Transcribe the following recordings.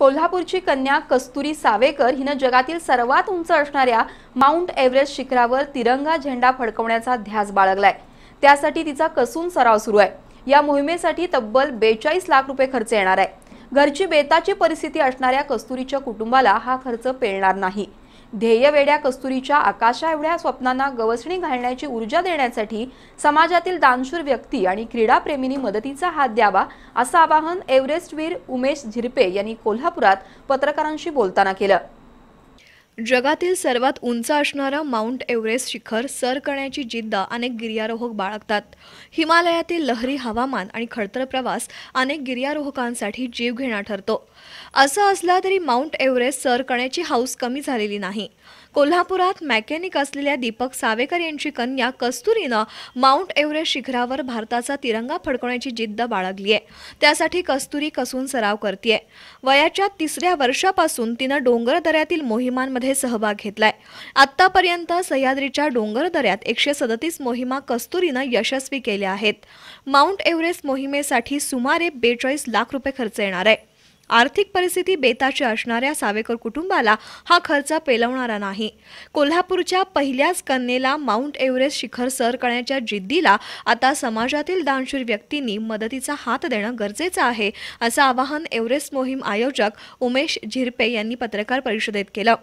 कोल्हापूरची कन्या कस्तुरी सावेकर हिनं जगातील सर्वात उंच असणाऱ्या माउंट एव्हरेस्ट शिखरावर तिरंगा झेंडा फडकवण्याचा ध्यास बाळगलाय त्यासाठी तिचा कसून सराव सुरू आहे या मोहिमेसाठी तब्बल बेचाळीस लाख रुपये खर्च येणार आहे घरची बेताची परिस्थिती असणाऱ्या कस्तुरीच्या कुटुंबाला हा खर्च पेळणार नाही ध्येयवेड्या कस्तुरीच्या आकाशा एवढ्या स्वप्नांना गवसणी घालण्याची ऊर्जा देण्यासाठी समाजातील दानशूर व्यक्ती आणि क्रीडाप्रेमींनी मदतीचा हात द्यावा असं आवाहन एव्हरेस्टवीर उमेश झिरपे यांनी कोल्हापुरात पत्रकारांशी बोलताना केलं जगातील सर्वात उंच असणारं माउंट एव्हरेस्ट शिखर सर करण्याची जिद्द अनेक गिर्यारोहक बाळगतात हिमालयातील लहरी हवामान आणि खडतर प्रवास अनेक गिर्यारोहकांसाठी जीव ठरतो असा असला तरी माउंट एव्हरेस्ट सर करण्याची हाऊस कमी झालेली नाही कोल्हापुरात मॅकॅनिक असलेल्या दीपक सावेकर यांची कन्या कस्तुरीनं माउंट एव्हरेस्ट शिखरावर भारताचा तिरंगा फडकवण्याची जिद्द बाळगली आहे त्यासाठी कस्तुरी कसून सराव करते वयाच्या तिसऱ्या वर्षापासून तिनं डोंगर दऱ्यातील मोहिमांमध्ये सहभाग घेतलाय आतापर्यंत सह्याद्रीच्या डोंगर दऱ्यात एकशे सदतीस मोहिमा कस्तुरीनं यशस्वी केल्या आहेत माउंट एव्हरेस्ट मोहिमेसाठी सुमारे बेचाळीस लाख रुपये खर्च येणार आहे आर्थिक परिस्थिती बेताची असणाऱ्या सावेकर कुटुंबाला हा खर्च पेलवणारा नाही कोल्हापूरच्या पहिल्याच कन्येला माउंट एव्हरेस्ट शिखर सर करण्याच्या जिद्दीला आता समाजातील दानशूर व्यक्तींनी मदतीचा हात देणं गरजेचं आहे असं आवाहन एव्हरेस्ट मोहीम आयोजक उमेश झिरपे यांनी पत्रकार परिषदेत केलं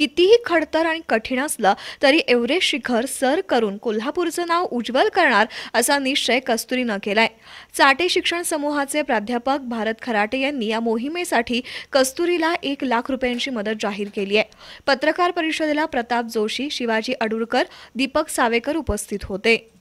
कितीही खडतर आणि कठीण असलं तरी एव्हरेस्ट शिखर सर करून कोल्हापूरचं नाव उज्ज्वल करणार असा निश्चय कस्तुरीनं केलाय चाटे शिक्षण समूहाचे प्राध्यापक भारत खराटे यांनी या मोहिमेसाठी कस्तुरीला एक लाख रुपयांची मदत जाहीर केली आहे पत्रकार परिषदेला प्रताप जोशी शिवाजी अडुरकर दीपक सावेकर उपस्थित होते